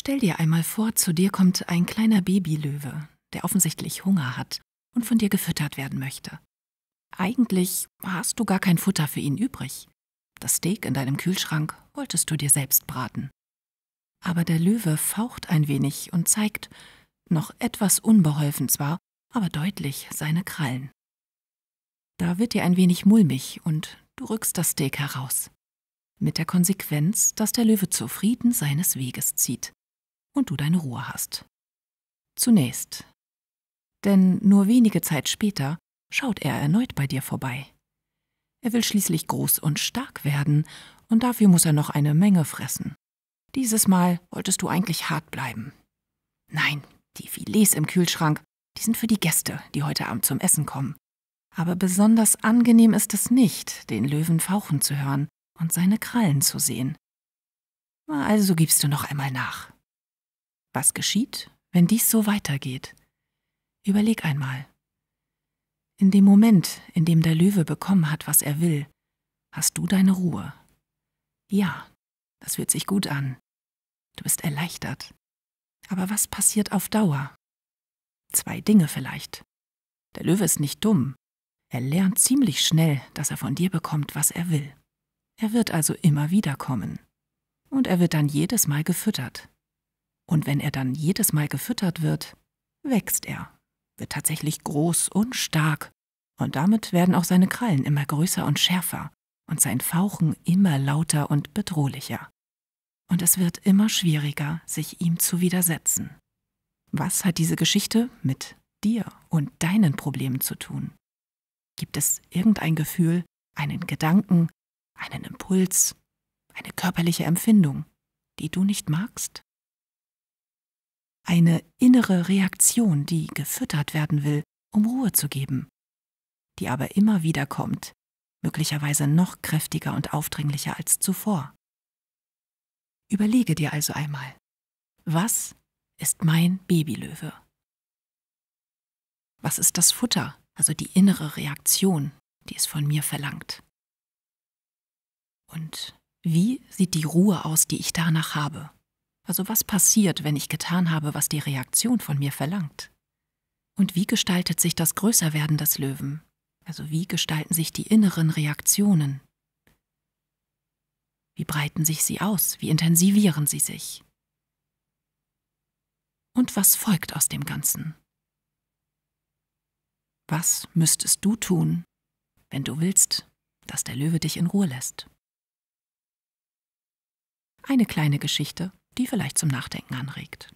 Stell dir einmal vor, zu dir kommt ein kleiner Babylöwe, der offensichtlich Hunger hat und von dir gefüttert werden möchte. Eigentlich hast du gar kein Futter für ihn übrig. Das Steak in deinem Kühlschrank wolltest du dir selbst braten. Aber der Löwe faucht ein wenig und zeigt, noch etwas unbeholfen zwar, aber deutlich seine Krallen. Da wird dir ein wenig mulmig und du rückst das Steak heraus. Mit der Konsequenz, dass der Löwe zufrieden seines Weges zieht und du deine Ruhe hast. Zunächst. Denn nur wenige Zeit später schaut er erneut bei dir vorbei. Er will schließlich groß und stark werden, und dafür muss er noch eine Menge fressen. Dieses Mal wolltest du eigentlich hart bleiben. Nein, die Filets im Kühlschrank, die sind für die Gäste, die heute Abend zum Essen kommen. Aber besonders angenehm ist es nicht, den Löwen fauchen zu hören und seine Krallen zu sehen. Also gibst du noch einmal nach. Was geschieht, wenn dies so weitergeht? Überleg einmal. In dem Moment, in dem der Löwe bekommen hat, was er will, hast du deine Ruhe. Ja, das fühlt sich gut an. Du bist erleichtert. Aber was passiert auf Dauer? Zwei Dinge vielleicht. Der Löwe ist nicht dumm. Er lernt ziemlich schnell, dass er von dir bekommt, was er will. Er wird also immer wieder kommen. Und er wird dann jedes Mal gefüttert. Und wenn er dann jedes Mal gefüttert wird, wächst er, wird tatsächlich groß und stark. Und damit werden auch seine Krallen immer größer und schärfer und sein Fauchen immer lauter und bedrohlicher. Und es wird immer schwieriger, sich ihm zu widersetzen. Was hat diese Geschichte mit dir und deinen Problemen zu tun? Gibt es irgendein Gefühl, einen Gedanken, einen Impuls, eine körperliche Empfindung, die du nicht magst? eine innere Reaktion, die gefüttert werden will, um Ruhe zu geben, die aber immer wieder kommt, möglicherweise noch kräftiger und aufdringlicher als zuvor. Überlege dir also einmal, was ist mein Babylöwe? Was ist das Futter, also die innere Reaktion, die es von mir verlangt? Und wie sieht die Ruhe aus, die ich danach habe? Also was passiert, wenn ich getan habe, was die Reaktion von mir verlangt? Und wie gestaltet sich das Größerwerden des Löwen? Also wie gestalten sich die inneren Reaktionen? Wie breiten sich sie aus? Wie intensivieren sie sich? Und was folgt aus dem Ganzen? Was müsstest du tun, wenn du willst, dass der Löwe dich in Ruhe lässt? Eine kleine Geschichte die vielleicht zum Nachdenken anregt.